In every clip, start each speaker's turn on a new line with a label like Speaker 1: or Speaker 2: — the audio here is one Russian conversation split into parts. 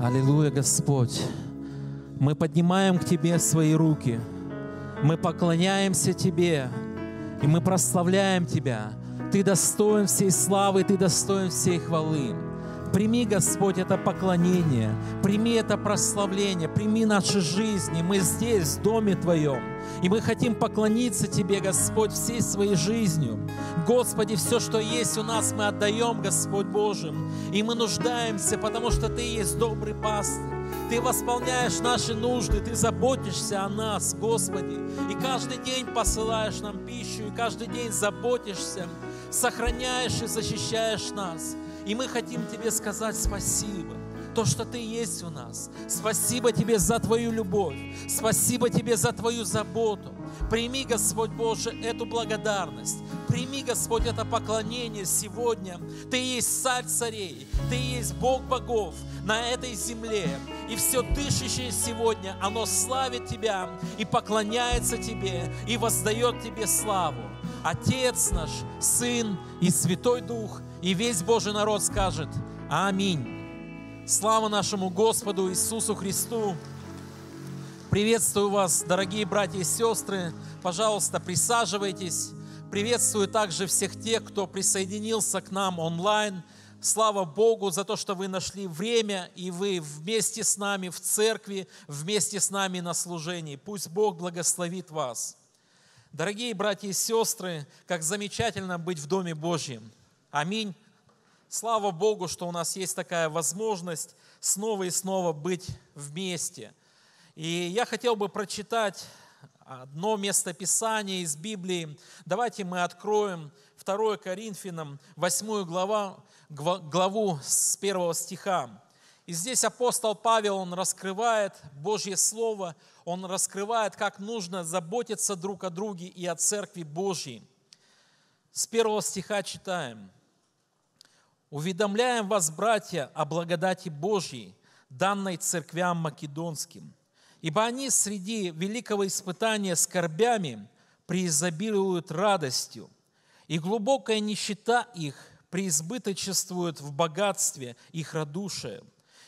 Speaker 1: Аллилуйя, Господь. Мы поднимаем к Тебе свои руки. Мы поклоняемся Тебе. И мы прославляем Тебя. Ты достоин всей славы, Ты достоин всей хвалы. Прими, Господь, это поклонение, прими это прославление, прими наши жизни. Мы здесь, в Доме Твоем, и мы хотим поклониться Тебе, Господь, всей своей жизнью. Господи, все, что есть у нас, мы отдаем, Господь Божий, и мы нуждаемся, потому что Ты есть добрый пастырь. Ты восполняешь наши нужды, Ты заботишься о нас, Господи, и каждый день посылаешь нам пищу, и каждый день заботишься, сохраняешь и защищаешь нас. И мы хотим Тебе сказать спасибо то, что Ты есть у нас. Спасибо Тебе за Твою любовь. Спасибо Тебе за Твою заботу. Прими, Господь Боже, эту благодарность. Прими, Господь, это поклонение сегодня. Ты есть царь царей. Ты есть Бог богов на этой земле. И все дышащее сегодня, оно славит Тебя и поклоняется Тебе и воздает Тебе славу. Отец наш, Сын и Святой Дух – и весь Божий народ скажет «Аминь». Слава нашему Господу Иисусу Христу! Приветствую вас, дорогие братья и сестры. Пожалуйста, присаживайтесь. Приветствую также всех тех, кто присоединился к нам онлайн. Слава Богу за то, что вы нашли время, и вы вместе с нами в церкви, вместе с нами на служении. Пусть Бог благословит вас. Дорогие братья и сестры, как замечательно быть в Доме Божьем. Аминь. Слава Богу, что у нас есть такая возможность снова и снова быть вместе. И я хотел бы прочитать одно местописание из Библии. Давайте мы откроем 2 Коринфянам 8 глава, главу с 1 стиха. И здесь апостол Павел, он раскрывает Божье Слово, он раскрывает, как нужно заботиться друг о друге и о Церкви Божьей. С первого стиха читаем. Уведомляем вас, братья, о благодати Божьей, данной церквям македонским. Ибо они среди великого испытания скорбями преизобилуют радостью, и глубокая нищета их преизбыточествует в богатстве их радушия.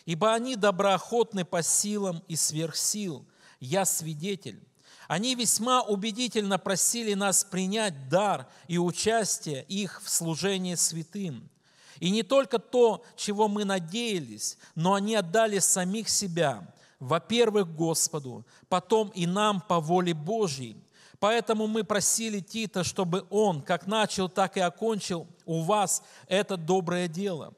Speaker 1: Ибо они доброохотны по силам и сверх сил. Я свидетель. Они весьма убедительно просили нас принять дар и участие их в служении святым – и не только то, чего мы надеялись, но они отдали самих себя, во-первых, Господу, потом и нам по воле Божьей. Поэтому мы просили Тита, чтобы он как начал, так и окончил у вас это доброе дело.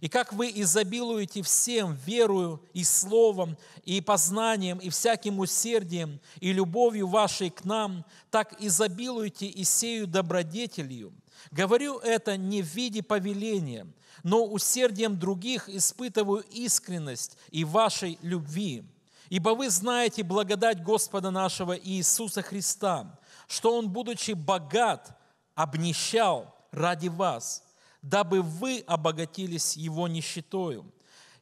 Speaker 1: И как вы изобилуете всем верою и словом, и познанием, и всяким усердием, и любовью вашей к нам, так изобилуете и сею добродетелью – Говорю это не в виде повеления, но усердием других испытываю искренность и вашей любви. Ибо вы знаете благодать Господа нашего Иисуса Христа, что Он, будучи богат, обнищал ради вас, дабы вы обогатились Его нищетою.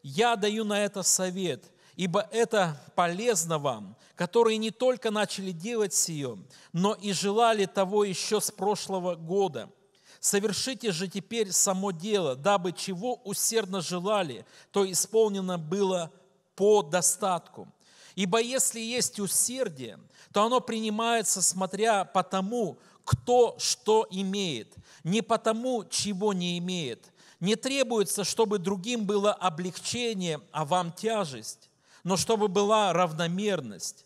Speaker 1: Я даю на это совет – ибо это полезно вам, которые не только начали делать сие, но и желали того еще с прошлого года, Совершите же теперь само дело, дабы чего усердно желали, то исполнено было по достатку. Ибо если есть усердие, то оно принимается, смотря по тому, кто что имеет, не потому, чего не имеет. Не требуется, чтобы другим было облегчение, а вам тяжесть, но чтобы была равномерность.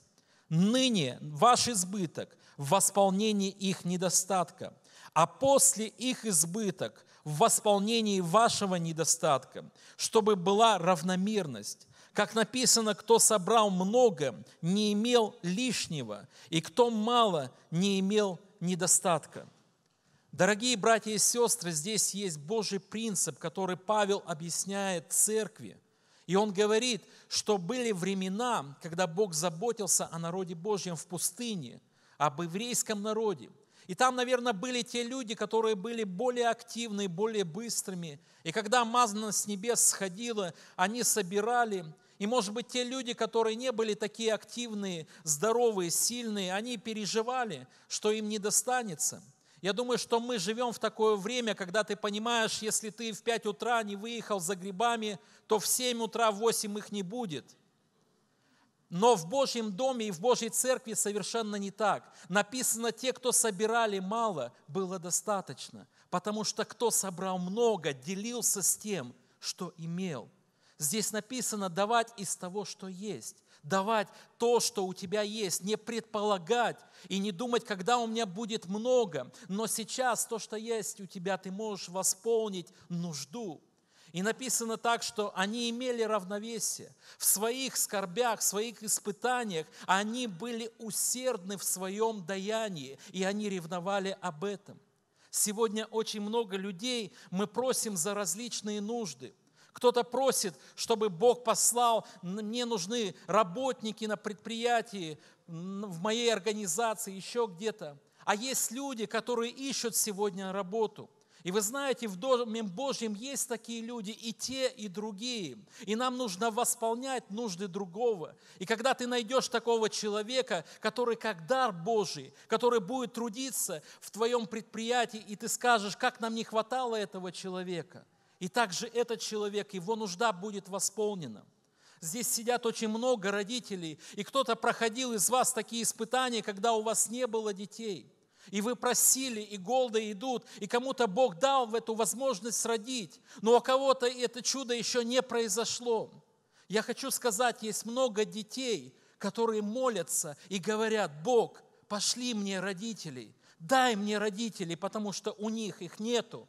Speaker 1: Ныне ваш избыток в восполнении их недостатка – а после их избыток в восполнении вашего недостатка, чтобы была равномерность. Как написано, кто собрал много, не имел лишнего, и кто мало, не имел недостатка. Дорогие братья и сестры, здесь есть Божий принцип, который Павел объясняет церкви. И он говорит, что были времена, когда Бог заботился о народе Божьем в пустыне, об еврейском народе – и там, наверное, были те люди, которые были более активны, более быстрыми. И когда мазна с небес сходила, они собирали. И, может быть, те люди, которые не были такие активные, здоровые, сильные, они переживали, что им не достанется. Я думаю, что мы живем в такое время, когда ты понимаешь, если ты в 5 утра не выехал за грибами, то в 7 утра, в 8 их не будет – но в Божьем доме и в Божьей церкви совершенно не так. Написано, те, кто собирали мало, было достаточно. Потому что кто собрал много, делился с тем, что имел. Здесь написано давать из того, что есть. Давать то, что у тебя есть. Не предполагать и не думать, когда у меня будет много. Но сейчас то, что есть у тебя, ты можешь восполнить нужду. И написано так, что они имели равновесие. В своих скорбях, в своих испытаниях они были усердны в своем даянии, и они ревновали об этом. Сегодня очень много людей мы просим за различные нужды. Кто-то просит, чтобы Бог послал, мне нужны работники на предприятии, в моей организации, еще где-то. А есть люди, которые ищут сегодня работу – и вы знаете, в Доме Божьем есть такие люди, и те, и другие. И нам нужно восполнять нужды другого. И когда ты найдешь такого человека, который как дар Божий, который будет трудиться в твоем предприятии, и ты скажешь, как нам не хватало этого человека, и также этот человек, его нужда будет восполнена. Здесь сидят очень много родителей, и кто-то проходил из вас такие испытания, когда у вас не было детей – и вы просили, и голды идут, и кому-то Бог дал в эту возможность родить, но у кого-то это чудо еще не произошло. Я хочу сказать, есть много детей, которые молятся и говорят, Бог, пошли мне родителей, дай мне родителей, потому что у них их нету.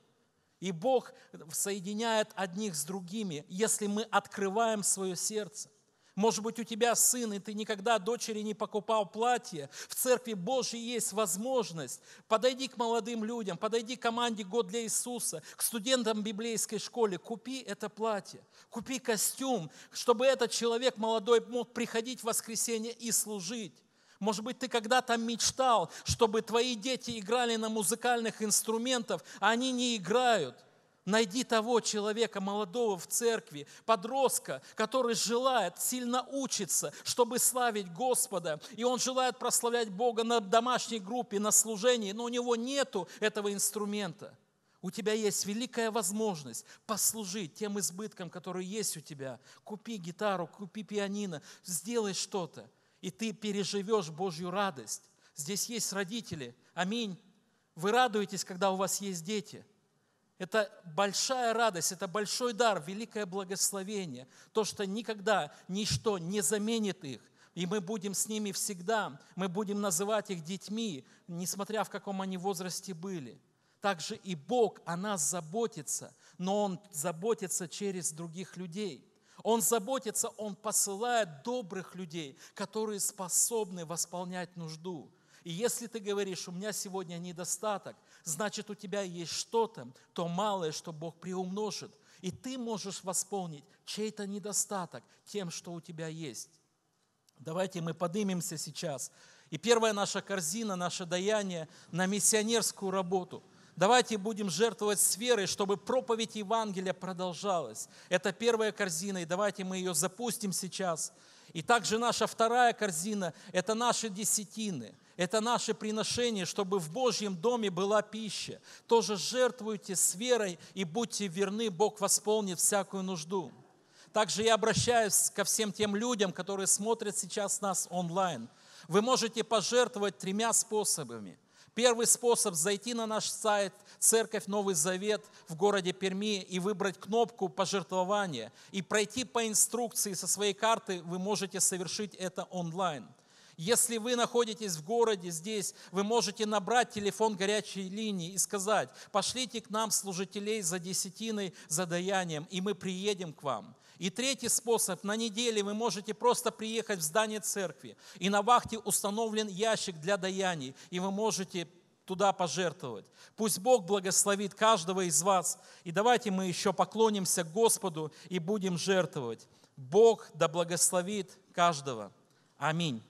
Speaker 1: И Бог соединяет одних с другими, если мы открываем свое сердце – может быть, у тебя сын, и ты никогда дочери не покупал платье. В Церкви Божьей есть возможность. Подойди к молодым людям, подойди к команде «Год для Иисуса», к студентам библейской школы. Купи это платье, купи костюм, чтобы этот человек молодой мог приходить в воскресенье и служить. Может быть, ты когда-то мечтал, чтобы твои дети играли на музыкальных инструментах, а они не играют – Найди того человека молодого в церкви, подростка, который желает сильно учиться, чтобы славить Господа, и он желает прославлять Бога на домашней группе, на служении, но у него нету этого инструмента. У тебя есть великая возможность послужить тем избыткам, которые есть у тебя. Купи гитару, купи пианино, сделай что-то, и ты переживешь Божью радость. Здесь есть родители. Аминь. Вы радуетесь, когда у вас есть дети – это большая радость, это большой дар, великое благословение. То, что никогда ничто не заменит их. И мы будем с ними всегда, мы будем называть их детьми, несмотря в каком они возрасте были. Также и Бог о нас заботится, но Он заботится через других людей. Он заботится, Он посылает добрых людей, которые способны восполнять нужду. И если ты говоришь, у меня сегодня недостаток, значит у тебя есть что-то, то малое, что Бог приумножит. И ты можешь восполнить чей-то недостаток тем, что у тебя есть. Давайте мы поднимемся сейчас. И первая наша корзина, наше даяние на миссионерскую работу. Давайте будем жертвовать с верой, чтобы проповедь Евангелия продолжалась. Это первая корзина, и давайте мы ее запустим сейчас. И также наша вторая корзина – это наши десятины – это наше приношение, чтобы в Божьем доме была пища. Тоже жертвуйте с верой и будьте верны, Бог восполнит всякую нужду. Также я обращаюсь ко всем тем людям, которые смотрят сейчас нас онлайн. Вы можете пожертвовать тремя способами. Первый способ – зайти на наш сайт «Церковь Новый Завет» в городе Перми и выбрать кнопку пожертвования И пройти по инструкции со своей карты вы можете совершить это онлайн – если вы находитесь в городе здесь, вы можете набрать телефон горячей линии и сказать, пошлите к нам служителей за десятиной, за даянием, и мы приедем к вам. И третий способ, на неделе вы можете просто приехать в здание церкви, и на вахте установлен ящик для даяний, и вы можете туда пожертвовать. Пусть Бог благословит каждого из вас. И давайте мы еще поклонимся Господу и будем жертвовать. Бог да благословит каждого. Аминь.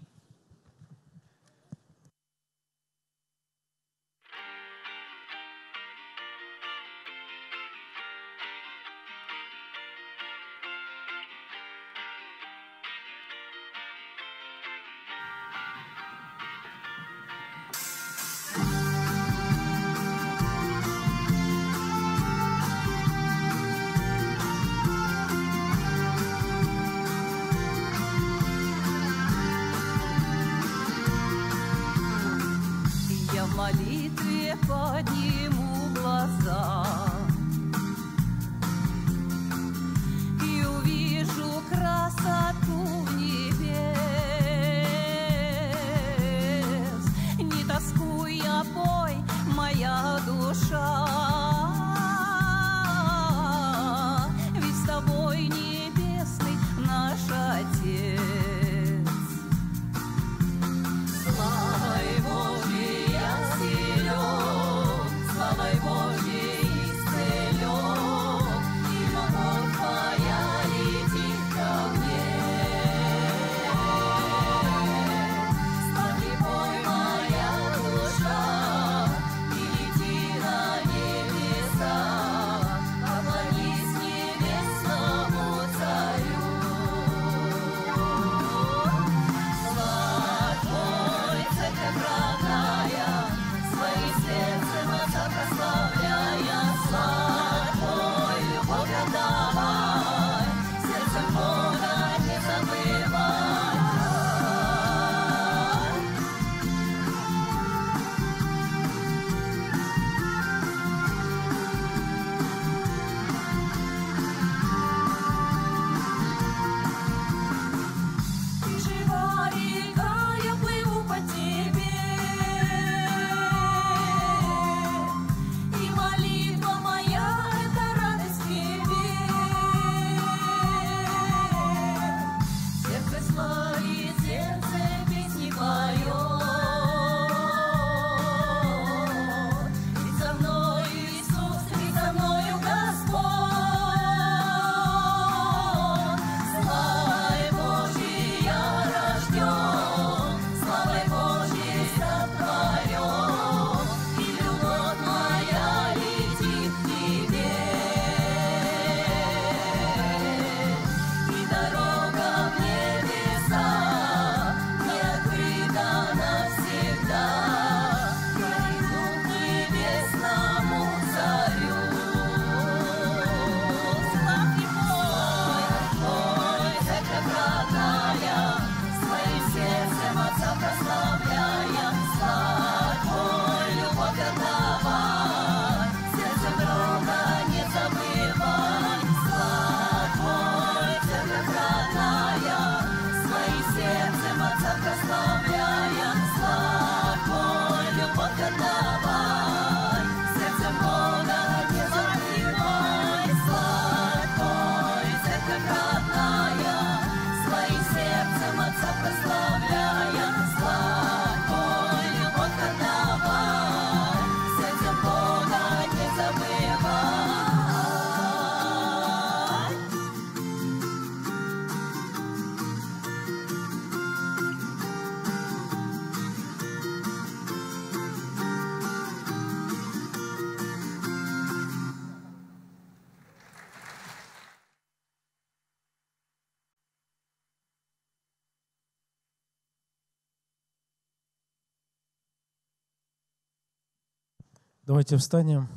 Speaker 2: Давайте встанем,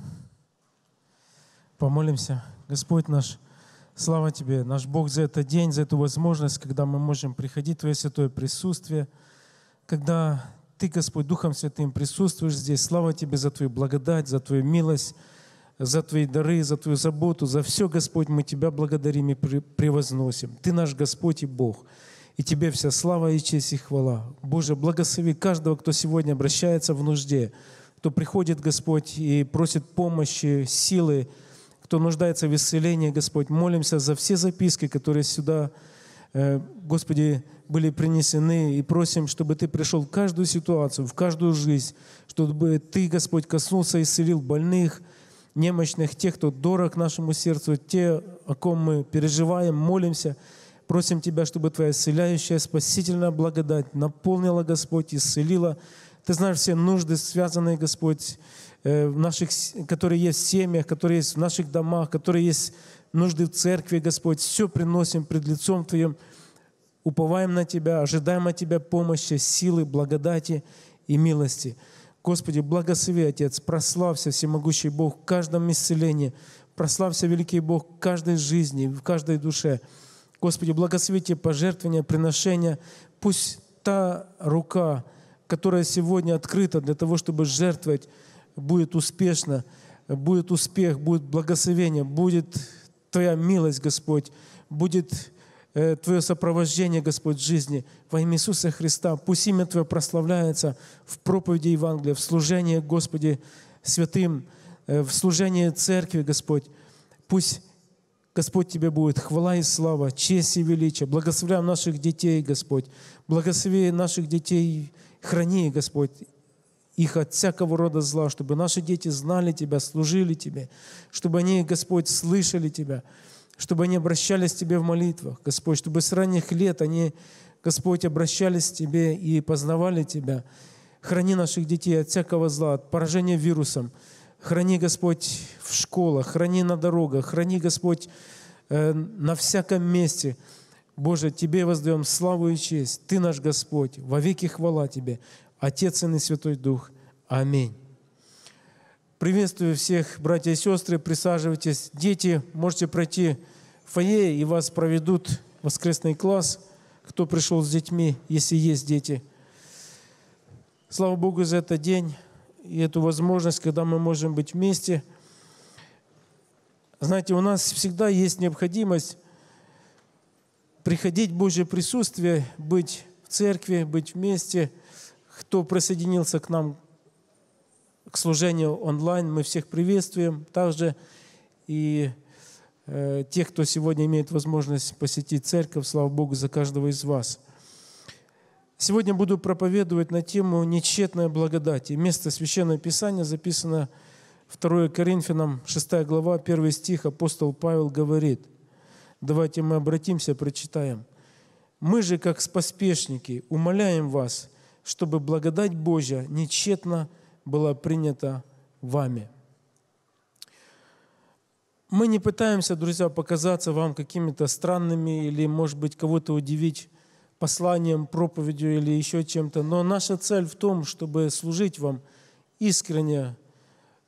Speaker 2: помолимся. Господь наш, слава Тебе, наш Бог, за этот день, за эту возможность, когда мы можем приходить в Твое святое присутствие, когда Ты, Господь, Духом Святым присутствуешь здесь. Слава Тебе за Твою благодать, за Твою милость, за Твои дары, за Твою заботу, за все, Господь, мы Тебя благодарим и превозносим. Ты наш Господь и Бог. И Тебе вся слава и честь и хвала. Боже, благослови каждого, кто сегодня обращается в нужде кто приходит, Господь, и просит помощи, силы, кто нуждается в исцелении, Господь. Молимся за все записки, которые сюда, э, Господи, были принесены, и просим, чтобы Ты пришел в каждую ситуацию, в каждую жизнь, чтобы Ты, Господь, коснулся и исцелил больных, немощных, тех, кто дорог нашему сердцу, те, о ком мы переживаем, молимся. Просим Тебя, чтобы Твоя исцеляющая, спасительная благодать наполнила, Господь, исцелила, исцелила ты знаешь все нужды, связанные, Господь, э, в наших, которые есть в семьях, которые есть в наших домах, которые есть нужды в церкви, Господь. Все приносим пред лицом Твоим, уповаем на Тебя, ожидаем от Тебя помощи, силы, благодати и милости. Господи, благослови, Отец, прославься, всемогущий Бог, в каждом исцелении, прославься, великий Бог, в каждой жизни, в каждой душе. Господи, благослови Те пожертвования, приношения, пусть та рука, которая сегодня открыта для того, чтобы жертвовать, будет успешно, будет успех, будет благословение, будет Твоя милость, Господь, будет э, Твое сопровождение, Господь, в жизни. Во имя Иисуса Христа пусть имя Твое прославляется в проповеди Евангелия, в служении, Господи, святым, э, в служении Церкви, Господь. Пусть Господь, Тебе будет хвала и слава, честь и величие. Благословляем наших детей, Господь. Благослови наших детей, Храни, Господь, их от всякого рода зла, чтобы наши дети знали Тебя, служили Тебе, чтобы они, Господь, слышали Тебя, чтобы они обращались к Тебе в молитвах, Господь, чтобы с ранних лет они, Господь, обращались к Тебе и познавали Тебя. Храни наших детей от всякого зла, от поражения вирусом. Храни, Господь, в школах, храни на дорогах, храни, Господь, э, на всяком месте – Боже, Тебе воздаем славу и честь. Ты наш Господь. Во веки хвала Тебе. Отец, и Святой Дух. Аминь. Приветствую всех, братья и сестры. Присаживайтесь. Дети, можете пройти в фойе, и вас проведут в воскресный класс. Кто пришел с детьми, если есть дети. Слава Богу за этот день и эту возможность, когда мы можем быть вместе. Знаете, у нас всегда есть необходимость приходить в Божье присутствие, быть в церкви, быть вместе. Кто присоединился к нам к служению онлайн, мы всех приветствуем. Также и э, тех, кто сегодня имеет возможность посетить церковь, слава Богу за каждого из вас. Сегодня буду проповедовать на тему «Нечетная благодать». И место Священного Писания записано 2 Коринфянам, 6 глава, 1 стих, апостол Павел говорит – Давайте мы обратимся, прочитаем. «Мы же, как споспешники, умоляем вас, чтобы благодать Божья нечетно была принята вами». Мы не пытаемся, друзья, показаться вам какими-то странными или, может быть, кого-то удивить посланием, проповедью или еще чем-то, но наша цель в том, чтобы служить вам искренне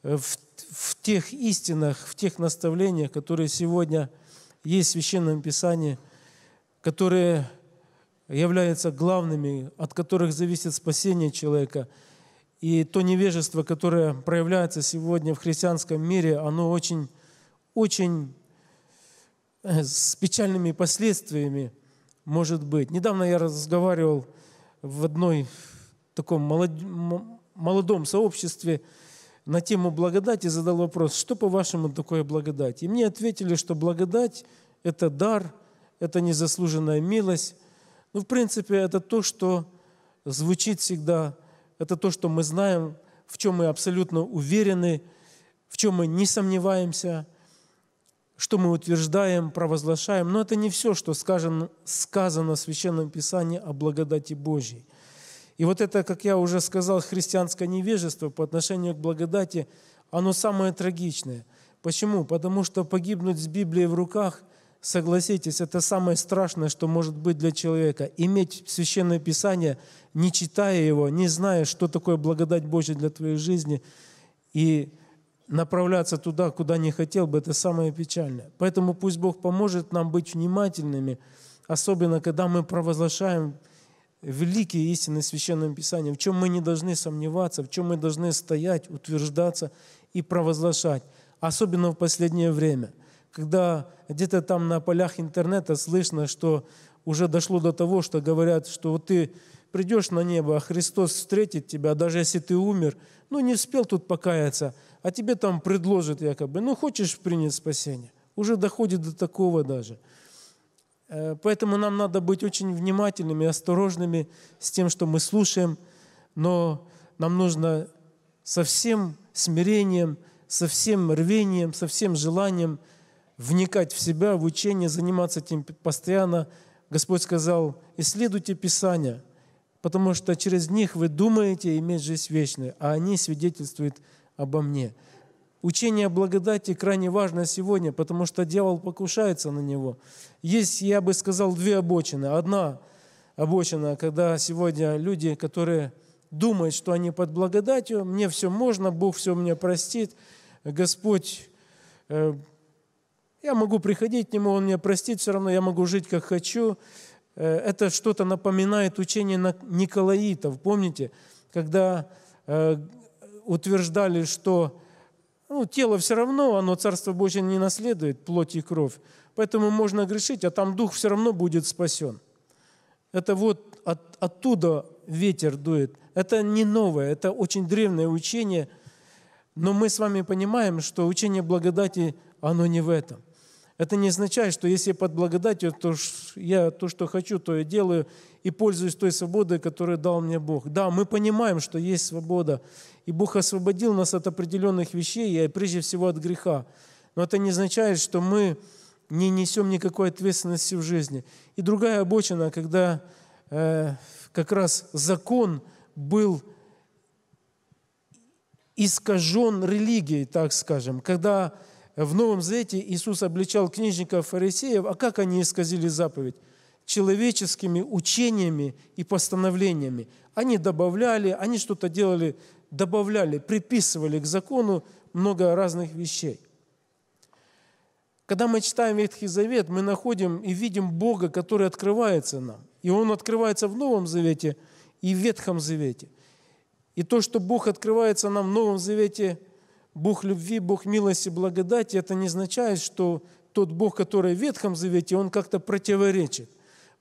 Speaker 2: э, в, в тех истинах, в тех наставлениях, которые сегодня – есть в Священном Писании, которые являются главными, от которых зависит спасение человека. И то невежество, которое проявляется сегодня в христианском мире, оно очень, очень э, с печальными последствиями может быть. Недавно я разговаривал в одной в таком молодом сообществе, на тему благодати задал вопрос, что по-вашему такое благодать? И мне ответили, что благодать – это дар, это незаслуженная милость. Ну, в принципе, это то, что звучит всегда, это то, что мы знаем, в чем мы абсолютно уверены, в чем мы не сомневаемся, что мы утверждаем, провозглашаем. Но это не все, что сказано, сказано в Священном Писании о благодати Божьей – и вот это, как я уже сказал, христианское невежество по отношению к благодати, оно самое трагичное. Почему? Потому что погибнуть с Библией в руках, согласитесь, это самое страшное, что может быть для человека. Иметь священное писание, не читая его, не зная, что такое благодать Божья для твоей жизни, и направляться туда, куда не хотел бы, это самое печальное. Поэтому пусть Бог поможет нам быть внимательными, особенно когда мы провозглашаем великие истины Священного Писания, в чем мы не должны сомневаться, в чем мы должны стоять, утверждаться и провозглашать, особенно в последнее время, когда где-то там на полях интернета слышно, что уже дошло до того, что говорят, что вот ты придешь на небо, а Христос встретит тебя, даже если ты умер, ну не успел тут покаяться, а тебе там предложат якобы, ну хочешь принять спасение. Уже доходит до такого даже – Э, поэтому нам надо быть очень внимательными, осторожными с тем, что мы слушаем, но нам нужно со всем смирением, со всем рвением, со всем желанием вникать в себя, в учение, заниматься этим постоянно. Господь сказал, исследуйте Писания, потому что через них вы думаете иметь жизнь вечную, а они свидетельствуют обо мне. Учение о благодати крайне важно сегодня, потому что дьявол покушается на него. Есть, я бы сказал, две обочины. Одна обочина, когда сегодня люди, которые думают, что они под благодатью, мне все можно, Бог все мне простит, Господь, э, я могу приходить к Нему, Он меня простит, все равно я могу жить, как хочу. Э, это что-то напоминает учение Николаитов. Помните, когда э, утверждали, что ну, тело все равно, оно Царство Божье не наследует, плоть и кровь. Поэтому можно грешить, а там дух все равно будет спасен. Это вот от, оттуда ветер дует. Это не новое, это очень древнее учение. Но мы с вами понимаем, что учение благодати, оно не в этом. Это не означает, что если под благодатью, то я то, что хочу, то я делаю и пользуюсь той свободой, которую дал мне Бог. Да, мы понимаем, что есть свобода, и Бог освободил нас от определенных вещей, и прежде всего от греха. Но это не означает, что мы не несем никакой ответственности в жизни. И другая обочина, когда э, как раз закон был искажен религией, так скажем, когда в Новом Завете Иисус обличал книжников фарисеев, а как они исказили заповедь? Человеческими учениями и постановлениями. Они добавляли, они что-то делали, добавляли, приписывали к закону много разных вещей. Когда мы читаем Ветхий Завет, мы находим и видим Бога, который открывается нам. И Он открывается в Новом Завете и в Ветхом Завете. И то, что Бог открывается нам в Новом Завете Бог любви, Бог милости, благодати, это не означает, что тот Бог, который в Ветхом Завете, он как-то противоречит.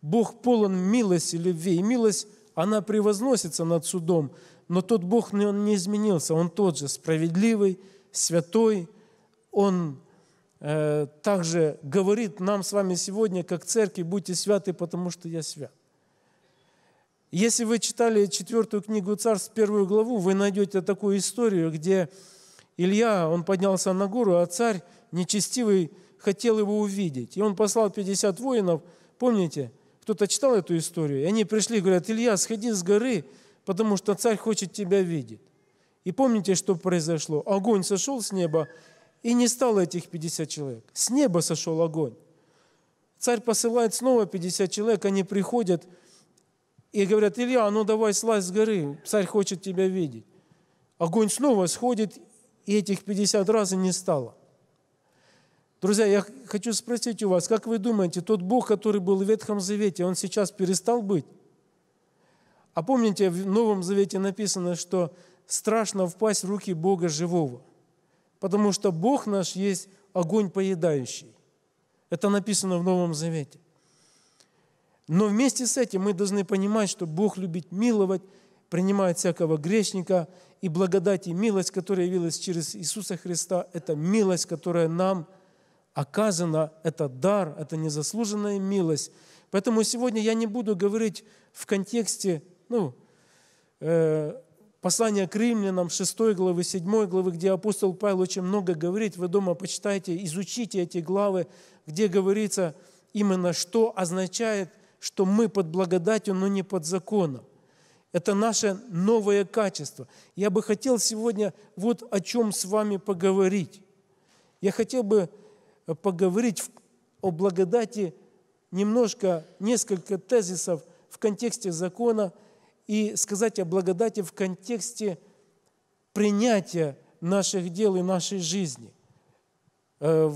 Speaker 2: Бог полон милости, любви, и милость, она превозносится над судом, но тот Бог, он не изменился, он тот же, справедливый, святой, он э, также говорит нам с вами сегодня, как церкви, будьте святы, потому что я свят. Если вы читали четвертую книгу Царств, первую главу, вы найдете такую историю, где Илья, он поднялся на гору, а царь нечестивый хотел его увидеть. И он послал 50 воинов, помните, кто-то читал эту историю, и они пришли и говорят, Илья, сходи с горы, потому что царь хочет тебя видеть. И помните, что произошло? Огонь сошел с неба, и не стало этих 50 человек. С неба сошел огонь. Царь посылает снова 50 человек, они приходят и говорят, Илья, а ну давай слазь с горы, царь хочет тебя видеть. Огонь снова сходит, и этих 50 раз и не стало. Друзья, я хочу спросить у вас, как вы думаете, тот Бог, который был в Ветхом Завете, он сейчас перестал быть? А помните, в Новом Завете написано, что страшно впасть в руки Бога живого, потому что Бог наш есть огонь поедающий. Это написано в Новом Завете. Но вместе с этим мы должны понимать, что Бог любит миловать, принимает всякого грешника, и благодать и милость, которая явилась через Иисуса Христа, это милость, которая нам оказана, это дар, это незаслуженная милость. Поэтому сегодня я не буду говорить в контексте ну, э, послания к римлянам 6 главы, 7 главы, где апостол Павел очень много говорит. Вы дома почитайте, изучите эти главы, где говорится именно, что означает, что мы под благодатью, но не под законом. Это наше новое качество. Я бы хотел сегодня вот о чем с вами поговорить. Я хотел бы э, поговорить о благодати немножко, несколько тезисов в контексте закона и сказать о благодати в контексте принятия наших дел и нашей жизни. Э,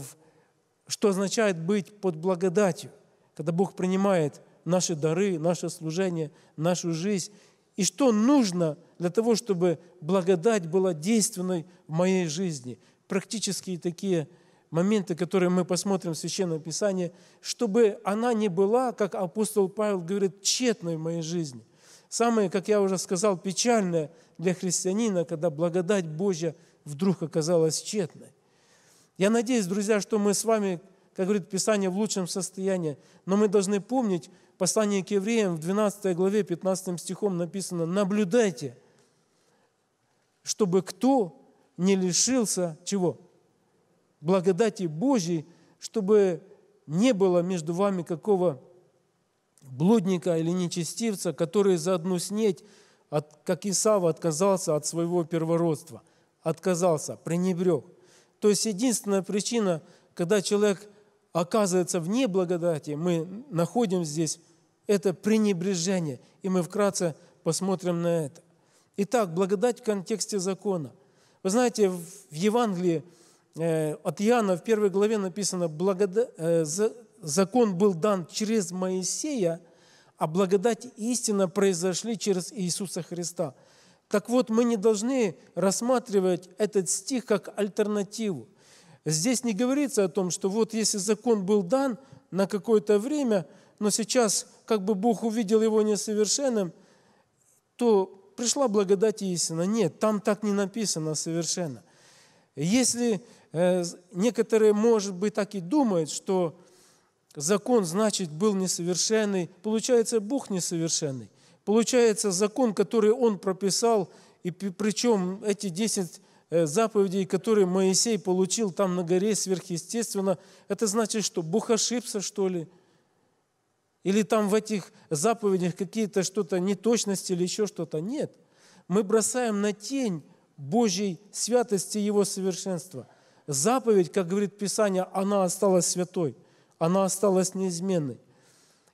Speaker 2: что означает быть под благодатью, когда Бог принимает наши дары, наше служение, нашу жизнь и что нужно для того, чтобы благодать была действенной в моей жизни. Практические такие моменты, которые мы посмотрим в Священном Писании, чтобы она не была, как апостол Павел говорит, тщетной в моей жизни. Самое, как я уже сказал, печальное для христианина, когда благодать Божья вдруг оказалась тщетной. Я надеюсь, друзья, что мы с вами, как говорит Писание, в лучшем состоянии, но мы должны помнить, послании к евреям в 12 главе 15 стихом написано «Наблюдайте, чтобы кто не лишился чего? Благодати Божьей, чтобы не было между вами какого блудника или нечестивца, который за одну снеть, от, как Исава, отказался от своего первородства. Отказался, пренебрег. То есть единственная причина, когда человек оказывается вне благодати, мы находим здесь это пренебрежение. И мы вкратце посмотрим на это. Итак, благодать в контексте закона. Вы знаете, в Евангелии э, от Иоанна в первой главе написано, э, закон был дан через Моисея, а благодать и истина произошли через Иисуса Христа. Так вот, мы не должны рассматривать этот стих как альтернативу. Здесь не говорится о том, что вот если закон был дан на какое-то время, но сейчас как бы Бог увидел его несовершенным, то пришла благодать и истина. Нет, там так не написано совершенно. Если э, некоторые, может быть, так и думают, что закон, значит, был несовершенный, получается, Бог несовершенный. Получается, закон, который Он прописал, и причем эти 10 э, заповедей, которые Моисей получил там на горе сверхъестественно, это значит, что Бог ошибся, что ли – или там в этих заповедях какие-то что-то неточности или еще что-то. Нет. Мы бросаем на тень Божьей святости Его совершенства. Заповедь, как говорит Писание, она осталась святой, она осталась неизменной.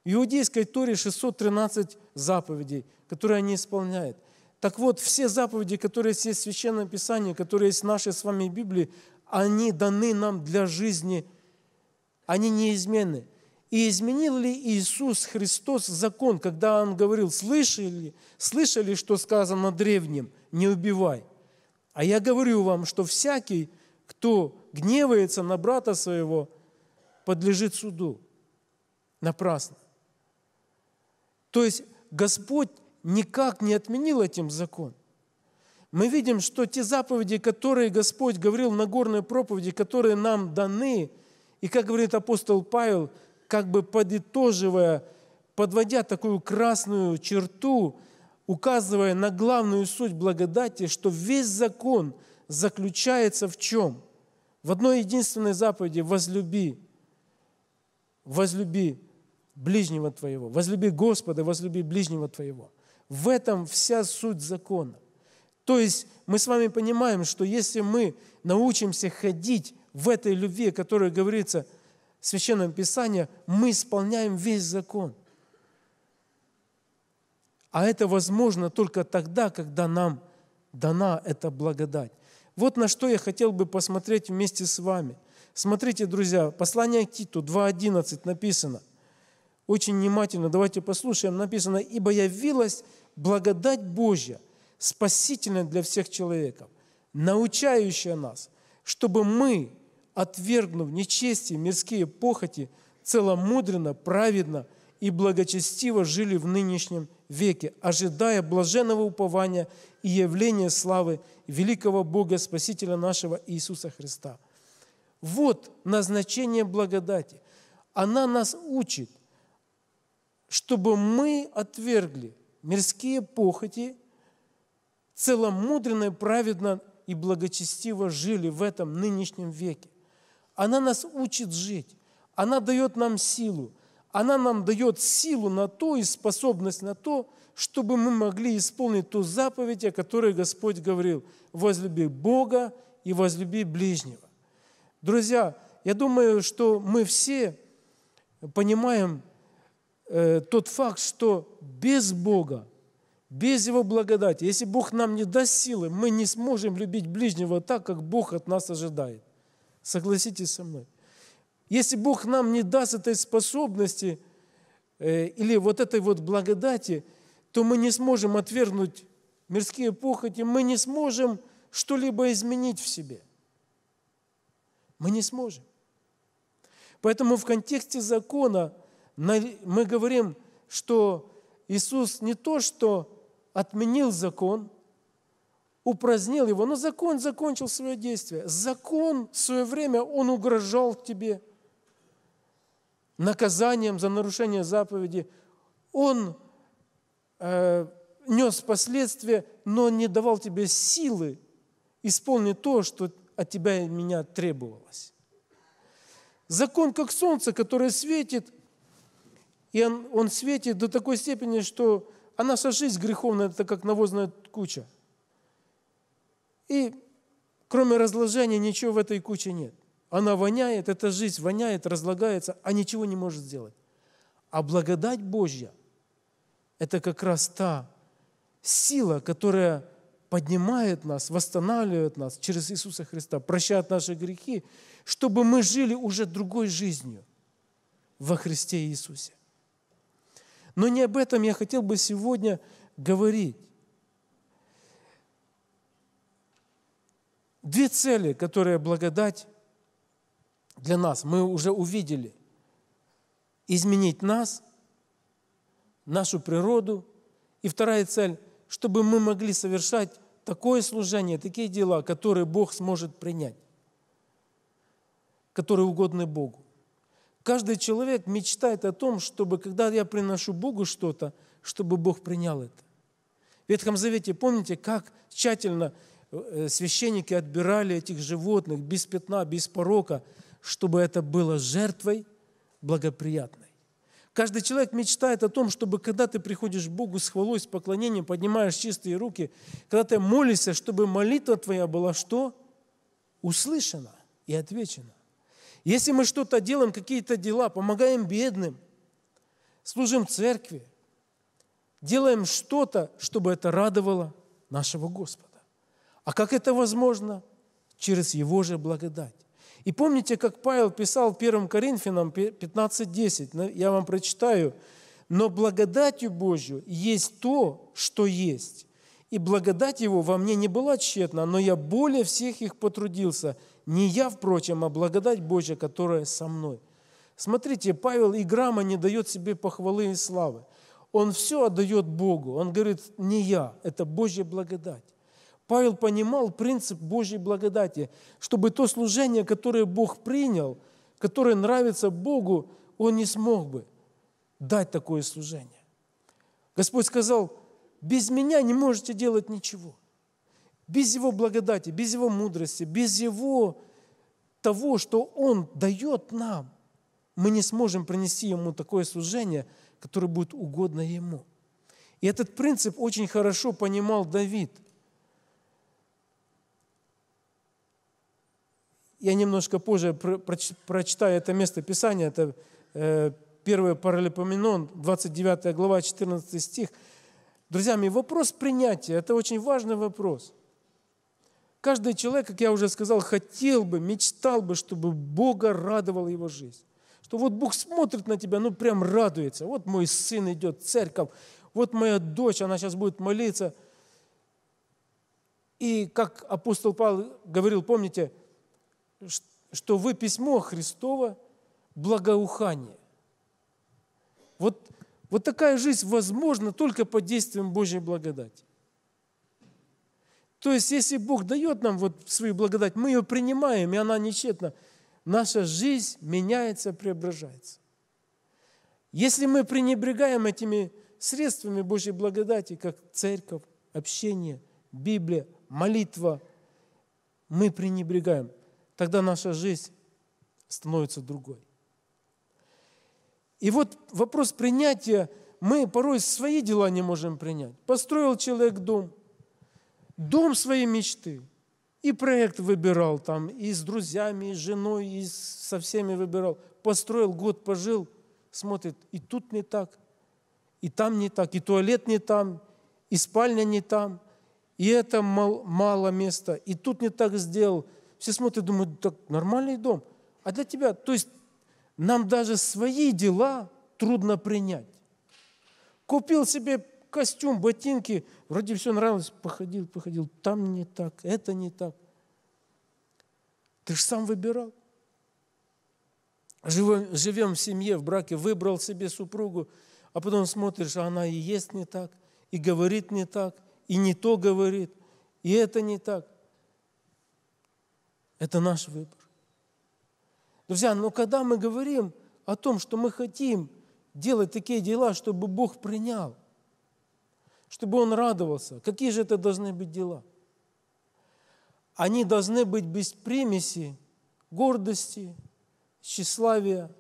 Speaker 2: В иудейской Торе 613 заповедей, которые они исполняют. Так вот, все заповеди, которые есть в Священном Писании, которые есть в нашей с вами Библии, они даны нам для жизни. Они неизменны. И изменил ли Иисус Христос закон, когда Он говорил, слышали, слышали, что сказано древним, не убивай. А я говорю вам, что всякий, кто гневается на брата своего, подлежит суду. Напрасно. То есть Господь никак не отменил этим закон. Мы видим, что те заповеди, которые Господь говорил на горной проповеди, которые нам даны, и как говорит апостол Павел – как бы подытоживая, подводя такую красную черту, указывая на главную суть благодати, что весь закон заключается в чем? В одной единственной заповеди – возлюби. Возлюби ближнего твоего. Возлюби Господа, возлюби ближнего твоего. В этом вся суть закона. То есть мы с вами понимаем, что если мы научимся ходить в этой любви, о которой говорится, Священного Писания, мы исполняем весь закон. А это возможно только тогда, когда нам дана эта благодать. Вот на что я хотел бы посмотреть вместе с вами. Смотрите, друзья, послание к Титу 2.11 написано. Очень внимательно, давайте послушаем. Написано, «Ибо явилась благодать Божья, спасительная для всех человеков, научающая нас, чтобы мы, отвергнув нечестие, мирские похоти, целомудренно, праведно и благочестиво жили в нынешнем веке, ожидая блаженного упования и явления славы великого Бога Спасителя нашего Иисуса Христа. Вот назначение благодати. Она нас учит, чтобы мы отвергли мирские похоти, целомудренно, праведно и благочестиво жили в этом нынешнем веке. Она нас учит жить. Она дает нам силу. Она нам дает силу на то и способность на то, чтобы мы могли исполнить ту заповедь, о которой Господь говорил. Возлюби Бога и возлюби ближнего. Друзья, я думаю, что мы все понимаем э, тот факт, что без Бога, без Его благодати, если Бог нам не даст силы, мы не сможем любить ближнего так, как Бог от нас ожидает. Согласитесь со мной. Если Бог нам не даст этой способности э, или вот этой вот благодати, то мы не сможем отвергнуть мирские похоти, мы не сможем что-либо изменить в себе. Мы не сможем. Поэтому в контексте закона мы говорим, что Иисус не то, что отменил закон, упразднил его. Но закон закончил свое действие. Закон в свое время, он угрожал тебе наказанием за нарушение заповеди. Он э, нес последствия, но не давал тебе силы исполнить то, что от тебя и меня требовалось. Закон как солнце, которое светит, и он, он светит до такой степени, что а наша жизнь греховная – это как навозная куча – и кроме разложения ничего в этой куче нет. Она воняет, эта жизнь воняет, разлагается, а ничего не может сделать. А благодать Божья – это как раз та сила, которая поднимает нас, восстанавливает нас через Иисуса Христа, прощает наши грехи, чтобы мы жили уже другой жизнью во Христе Иисусе. Но не об этом я хотел бы сегодня говорить. Две цели, которые благодать для нас, мы уже увидели. Изменить нас, нашу природу. И вторая цель, чтобы мы могли совершать такое служение, такие дела, которые Бог сможет принять, которые угодны Богу. Каждый человек мечтает о том, чтобы, когда я приношу Богу что-то, чтобы Бог принял это. В Ветхом Завете, помните, как тщательно Э, священники отбирали этих животных без пятна, без порока, чтобы это было жертвой благоприятной. Каждый человек мечтает о том, чтобы когда ты приходишь к Богу с хвалой, с поклонением, поднимаешь чистые руки, когда ты молишься, чтобы молитва твоя была что? Услышана и отвечена. Если мы что-то делаем, какие-то дела, помогаем бедным, служим церкви, делаем что-то, чтобы это радовало нашего Господа. А как это возможно? Через Его же благодать. И помните, как Павел писал 1 Коринфянам 15.10, я вам прочитаю, «Но благодатью Божью есть то, что есть, и благодать Его во мне не была тщетна, но я более всех их потрудился, не я, впрочем, а благодать Божья, которая со мной». Смотрите, Павел и грамма не дает себе похвалы и славы. Он все отдает Богу. Он говорит, не я, это Божья благодать. Павел понимал принцип Божьей благодати, чтобы то служение, которое Бог принял, которое нравится Богу, он не смог бы дать такое служение. Господь сказал, без меня не можете делать ничего. Без Его благодати, без Его мудрости, без Его того, что Он дает нам, мы не сможем принести Ему такое служение, которое будет угодно Ему. И этот принцип очень хорошо понимал Давид – Я немножко позже прочитаю это место Писания, это 1 э, Паралипоменон, 29 глава, 14 стих. Друзья мои, вопрос принятия – это очень важный вопрос. Каждый человек, как я уже сказал, хотел бы, мечтал бы, чтобы Бога радовала его жизнь. Что вот Бог смотрит на тебя, ну прям радуется. Вот мой сын идет в церковь, вот моя дочь, она сейчас будет молиться. И как апостол Павел говорил, помните, – что вы письмо Христово – благоухание. Вот, вот такая жизнь возможна только под действием Божьей благодати. То есть, если Бог дает нам вот свою благодать, мы ее принимаем, и она нечетна. Наша жизнь меняется, преображается. Если мы пренебрегаем этими средствами Божьей благодати, как церковь, общение, Библия, молитва, мы пренебрегаем – тогда наша жизнь становится другой. И вот вопрос принятия, мы порой свои дела не можем принять. Построил человек дом, дом своей мечты, и проект выбирал там, и с друзьями, и с женой, и со всеми выбирал. Построил, год пожил, смотрит, и тут не так, и там не так, и туалет не там, и спальня не там, и это мало места, и тут не так сделал – все смотрят, думают, так нормальный дом. А для тебя, то есть нам даже свои дела трудно принять. Купил себе костюм, ботинки, вроде все нравилось, походил, походил, там не так, это не так. Ты же сам выбирал. Живем, живем в семье, в браке, выбрал себе супругу, а потом смотришь, а она и есть не так, и говорит не так, и не то говорит, и это не так. Это наш выбор. Друзья, но когда мы говорим о том, что мы хотим делать такие дела, чтобы Бог принял, чтобы Он радовался, какие же это должны быть дела? Они должны быть без примеси гордости, тщеславия,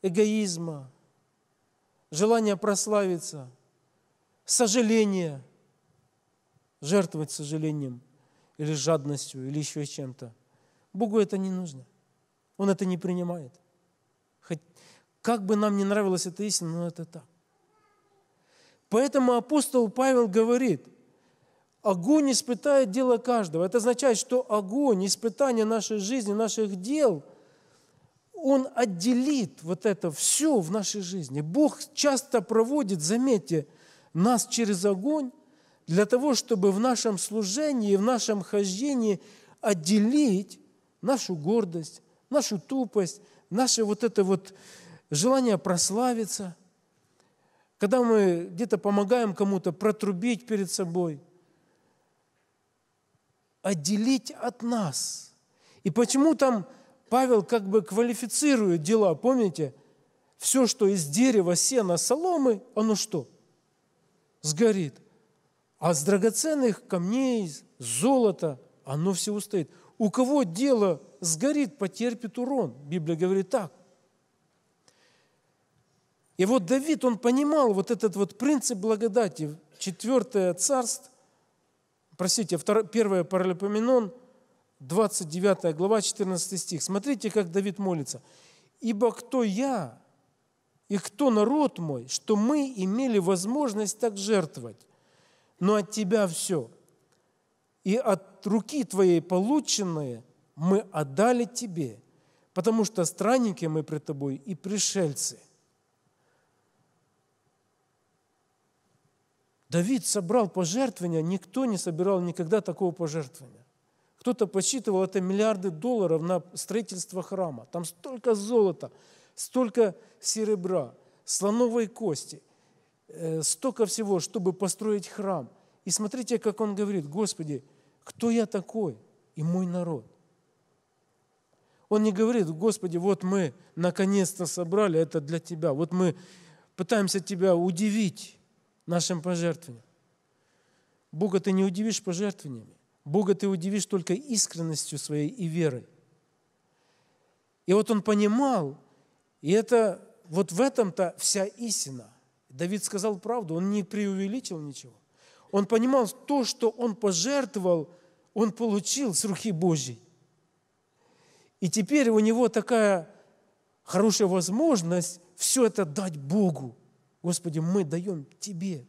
Speaker 2: эгоизма, желания прославиться, сожаления, жертвовать сожалением – или жадностью, или еще с чем-то. Богу это не нужно. Он это не принимает. Хоть, как бы нам не нравилась эта истина, но это так. Поэтому апостол Павел говорит, огонь испытает дело каждого. Это означает, что огонь, испытание нашей жизни, наших дел, он отделит вот это все в нашей жизни. Бог часто проводит, заметьте, нас через огонь, для того, чтобы в нашем служении, в нашем хождении отделить нашу гордость, нашу тупость, наше вот это вот желание прославиться, когда мы где-то помогаем кому-то протрубить перед собой, отделить от нас. И почему там Павел как бы квалифицирует дела, помните? Все, что из дерева, сена, соломы, оно что? Сгорит – а с драгоценных камней, золота, оно все устоит. У кого дело сгорит, потерпит урон. Библия говорит так. И вот Давид, он понимал вот этот вот принцип благодати. Четвертое царство, простите, а второе, первое Паралипоменон, 29 глава, 14 стих. Смотрите, как Давид молится. «Ибо кто я и кто народ мой, что мы имели возможность так жертвовать? но от Тебя все. И от руки Твоей полученные мы отдали Тебе, потому что странники мы пред Тобой и пришельцы. Давид собрал пожертвования, никто не собирал никогда такого пожертвования. Кто-то посчитывал это миллиарды долларов на строительство храма. Там столько золота, столько серебра, слоновой кости – Э, столько всего, чтобы построить храм. И смотрите, как он говорит, Господи, кто я такой и мой народ? Он не говорит, Господи, вот мы наконец-то собрали это для Тебя, вот мы пытаемся Тебя удивить нашим пожертвованием. Бога ты не удивишь пожертвованиями, Бога ты удивишь только искренностью своей и верой. И вот он понимал, и это вот в этом-то вся истина – Давид сказал правду, он не преувеличил ничего. Он понимал то, что он пожертвовал, он получил с руки Божьей. И теперь у него такая хорошая возможность все это дать Богу. Господи, мы даем Тебе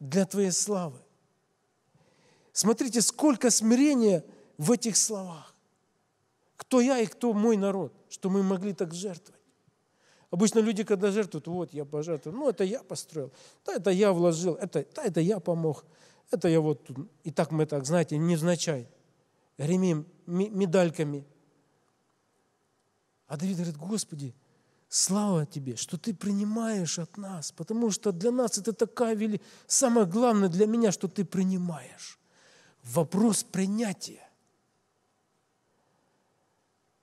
Speaker 2: для Твоей славы. Смотрите, сколько смирения в этих словах. Кто я и кто мой народ, что мы могли так жертвовать. Обычно люди, когда жертвуют, вот я пожертвовал, ну это я построил, да это я вложил, это, да это я помог, это я вот, и так мы так, знаете, невзначай, гремим медальками. А Давид говорит, Господи, слава Тебе, что Ты принимаешь от нас, потому что для нас это такая вели... Самое главное для меня, что Ты принимаешь. Вопрос принятия.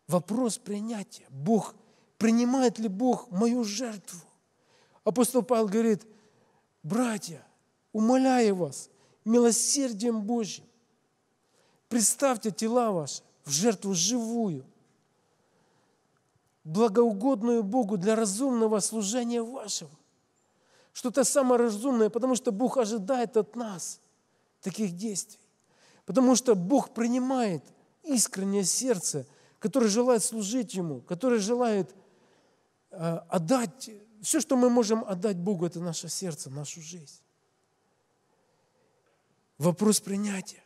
Speaker 2: Вопрос принятия. Бог – принимает ли Бог мою жертву? Апостол Павел говорит, братья, умоляю вас, милосердием Божьим, представьте тела ваши в жертву живую, благоугодную Богу для разумного служения вашего. Что-то самое разумное, потому что Бог ожидает от нас таких действий. Потому что Бог принимает искреннее сердце, которое желает служить Ему, которое желает Э, отдать, все, что мы можем отдать Богу, это наше сердце, нашу жизнь. Вопрос принятия.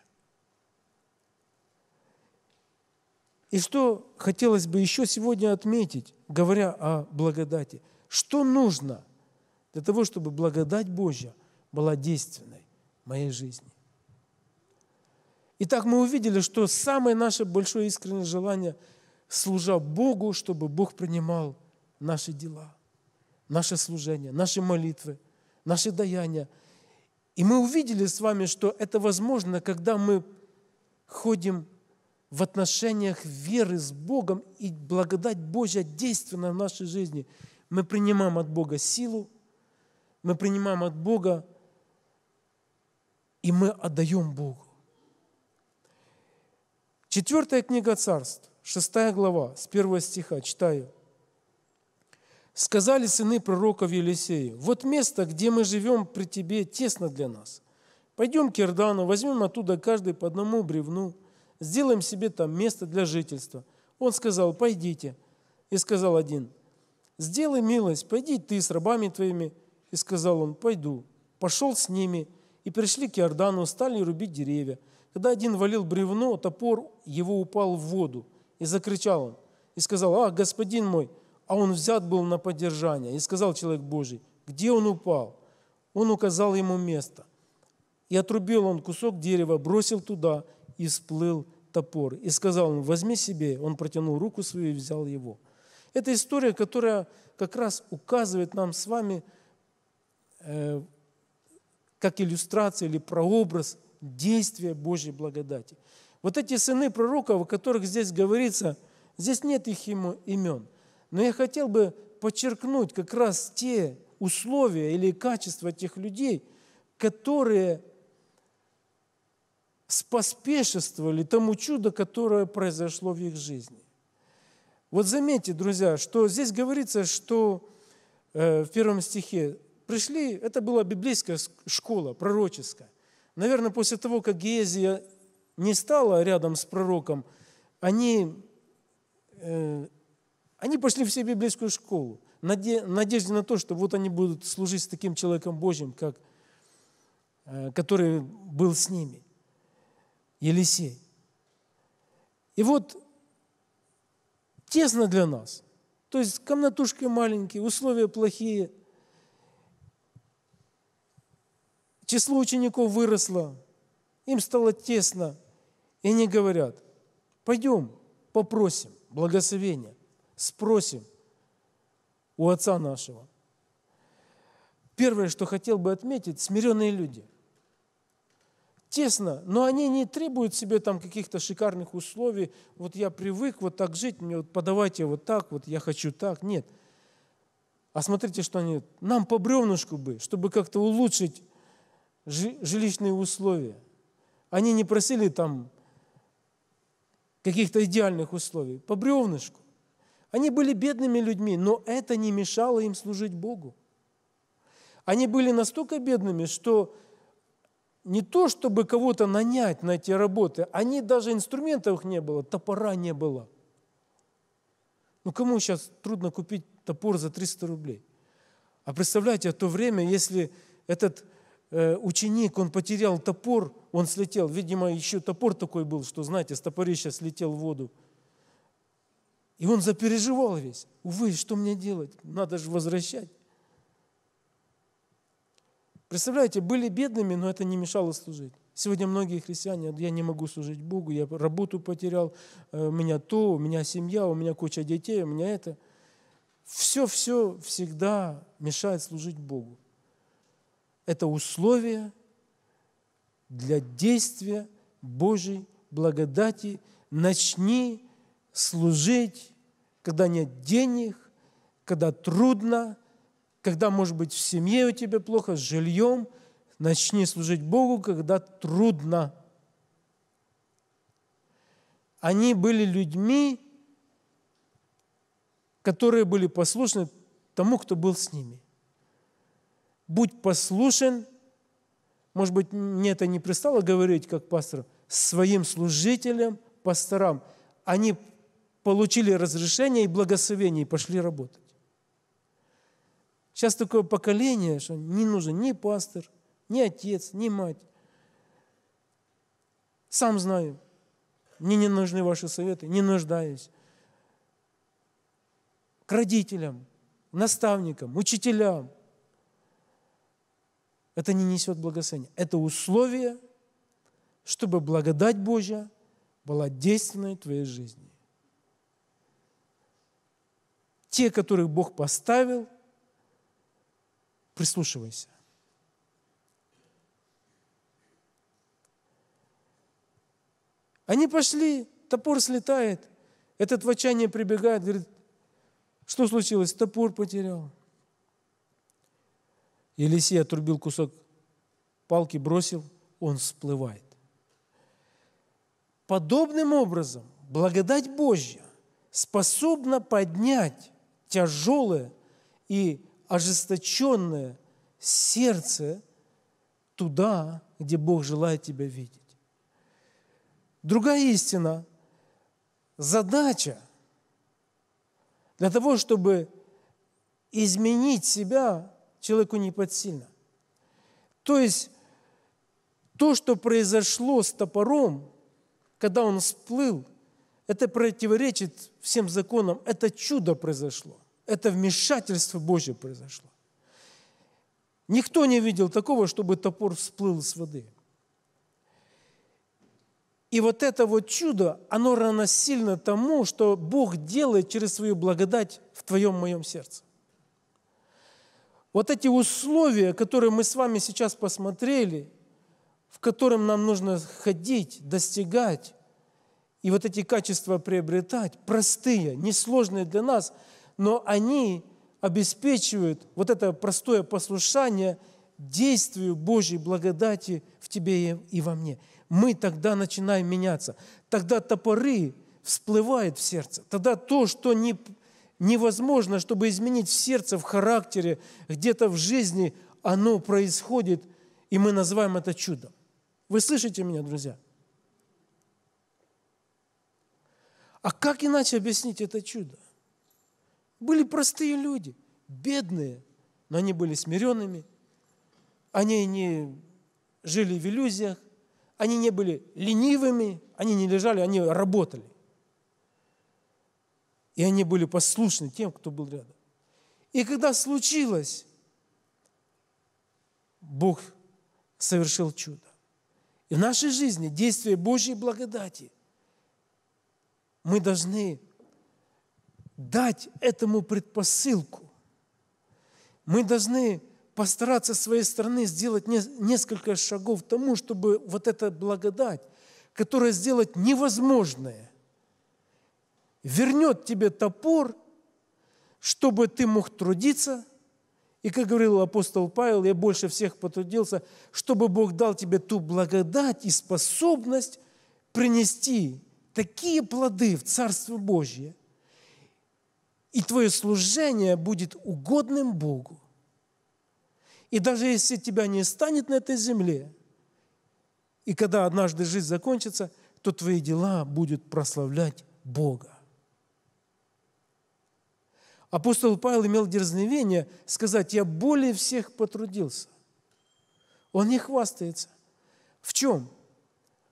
Speaker 2: И что хотелось бы еще сегодня отметить, говоря о благодати. Что нужно для того, чтобы благодать Божья была действенной в моей жизни? Итак, мы увидели, что самое наше большое искреннее желание, служа Богу, чтобы Бог принимал наши дела, наше служение, наши молитвы, наши даяния. И мы увидели с вами, что это возможно, когда мы ходим в отношениях веры с Богом и благодать Божья действенна в нашей жизни. Мы принимаем от Бога силу, мы принимаем от Бога, и мы отдаем Богу. Четвертая книга царств, шестая глава, с первого стиха, читаю сказали сыны пророков Елисею, вот место, где мы живем при тебе, тесно для нас. Пойдем к Ирдану, возьмем оттуда каждый по одному бревну, сделаем себе там место для жительства. Он сказал, пойдите. И сказал один, сделай милость, пойди ты с рабами твоими. И сказал он, пойду. Пошел с ними, и пришли к Иордану, стали рубить деревья. Когда один валил бревно, топор его упал в воду, и закричал он, и сказал, «Ах, господин мой, а он взят был на поддержание. И сказал человек Божий, где он упал? Он указал ему место. И отрубил он кусок дерева, бросил туда, и сплыл топор. И сказал он, возьми себе. Он протянул руку свою и взял его. Это история, которая как раз указывает нам с вами э, как иллюстрация или прообраз действия Божьей благодати. Вот эти сыны пророков, о которых здесь говорится, здесь нет их имен – но я хотел бы подчеркнуть как раз те условия или качества тех людей, которые споспешествовали тому чуду, которое произошло в их жизни. Вот заметьте, друзья, что здесь говорится, что э, в первом стихе пришли, это была библейская школа, пророческая. Наверное, после того, как Геезия не стала рядом с пророком, они э, они пошли в себе библейскую школу, надежде на то, что вот они будут служить с таким человеком Божьим, как, э, который был с ними, Елисей. И вот тесно для нас, то есть комнатушки маленькие, условия плохие, число учеников выросло, им стало тесно, и они говорят, пойдем попросим благословения спросим у Отца нашего. Первое, что хотел бы отметить, смиренные люди. Тесно, но они не требуют себе там каких-то шикарных условий. Вот я привык вот так жить, мне вот подавайте вот так, вот я хочу так. Нет. А смотрите, что они, нам по бревнышку бы, чтобы как-то улучшить жилищные условия. Они не просили там каких-то идеальных условий, по бревнышку. Они были бедными людьми, но это не мешало им служить Богу. Они были настолько бедными, что не то, чтобы кого-то нанять на эти работы, они даже инструментов не было, топора не было. Ну кому сейчас трудно купить топор за 300 рублей? А представляете, а то время, если этот э, ученик, он потерял топор, он слетел, видимо, еще топор такой был, что, знаете, с топорища слетел в воду – и он запереживал весь. Увы, что мне делать? Надо же возвращать. Представляете, были бедными, но это не мешало служить. Сегодня многие христиане, я не могу служить Богу, я работу потерял, э, у меня то, у меня семья, у меня куча детей, у меня это. Все-все всегда мешает служить Богу. Это условие для действия Божьей благодати. Начни служить, когда нет денег, когда трудно, когда, может быть, в семье у тебя плохо, с жильем. Начни служить Богу, когда трудно. Они были людьми, которые были послушны тому, кто был с ними. Будь послушен, может быть, мне это не пристало говорить, как пастор, своим служителям, пасторам. Они получили разрешение и благословение, и пошли работать. Сейчас такое поколение, что не нужен ни пастор, ни отец, ни мать. Сам знаю, мне не нужны ваши советы, не нуждаюсь. К родителям, наставникам, учителям. Это не несет благословения. Это условие, чтобы благодать Божья была действенной в твоей жизни те, которых Бог поставил, прислушивайся. Они пошли, топор слетает. Этот в отчаянии прибегает, говорит, что случилось? Топор потерял. Елисей отрубил кусок палки, бросил, он всплывает. Подобным образом благодать Божья способна поднять тяжелое и ожесточенное сердце туда, где Бог желает тебя видеть. Другая истина – задача для того, чтобы изменить себя человеку неподсильно. То есть то, что произошло с топором, когда он всплыл – это противоречит всем законам. Это чудо произошло. Это вмешательство Божье произошло. Никто не видел такого, чтобы топор всплыл с воды. И вот это вот чудо, оно равносильно тому, что Бог делает через свою благодать в твоем моем сердце. Вот эти условия, которые мы с вами сейчас посмотрели, в котором нам нужно ходить, достигать, и вот эти качества приобретать, простые, несложные для нас, но они обеспечивают вот это простое послушание действию Божьей благодати в тебе и во мне. Мы тогда начинаем меняться. Тогда топоры всплывают в сердце. Тогда то, что не, невозможно, чтобы изменить в сердце, в характере, где-то в жизни, оно происходит, и мы называем это чудом. Вы слышите меня, друзья? А как иначе объяснить это чудо? Были простые люди, бедные, но они были смиренными, они не жили в иллюзиях, они не были ленивыми, они не лежали, они работали. И они были послушны тем, кто был рядом. И когда случилось, Бог совершил чудо. И в нашей жизни действие Божьей благодати – мы должны дать этому предпосылку. Мы должны постараться с своей стороны сделать несколько шагов тому, чтобы вот эта благодать, которая сделать невозможное, вернет тебе топор, чтобы ты мог трудиться, и, как говорил апостол Павел, я больше всех потрудился, чтобы Бог дал тебе ту благодать и способность принести такие плоды в Царство Божье, и твое служение будет угодным Богу. И даже если тебя не станет на этой земле, и когда однажды жизнь закончится, то твои дела будут прославлять Бога. Апостол Павел имел дерзновение сказать, я более всех потрудился. Он не хвастается. В чем?